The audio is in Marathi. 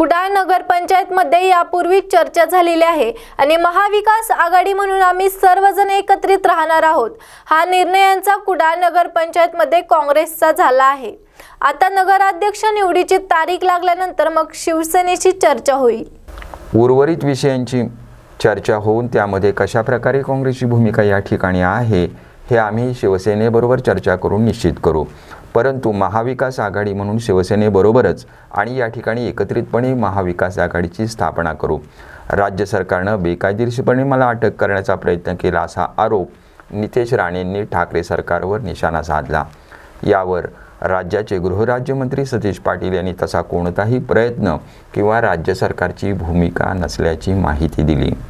कुडाळ नगरपंचायतमध्ये यापूर्वी चर्चा झालेली आहे आणि महाविकास आघाडी म्हणून आम्ही सर्वजण एकत्रित राहणार आहोत हा निर्णयांचा कुडाळ नगरपंचायतमध्ये काँग्रेसचा झाला आहे आता नगराध्यक्ष निवडीची तारीख लागल्यानंतर मग शिवसेनेची चर्चा होईल उर्वरित विषयांची चर्चा होऊन त्यामध्ये कशाप्रकारे काँग्रेसची भूमिका या ठिकाणी आहे हे आम्ही शिवसेनेबरोबर चर्चा करून निश्चित करू परंतु महाविकास आघाडी म्हणून शिवसेनेबरोबरच आणि या ठिकाणी एकत्रितपणे महाविकास आघाडीची स्थापना करू राज्य सरकारनं बेकायदेशीरपणे मला अटक करण्याचा प्रयत्न केला असा आरोप नितेश राणेंनी ठाकरे सरकारवर निशाणा साधला यावर राज्याचे गृहराज्यमंत्री सतीश पाटील यांनी तसा कोणताही प्रयत्न किंवा राज्य सरकारची भूमिका नसल्याची माहिती दिली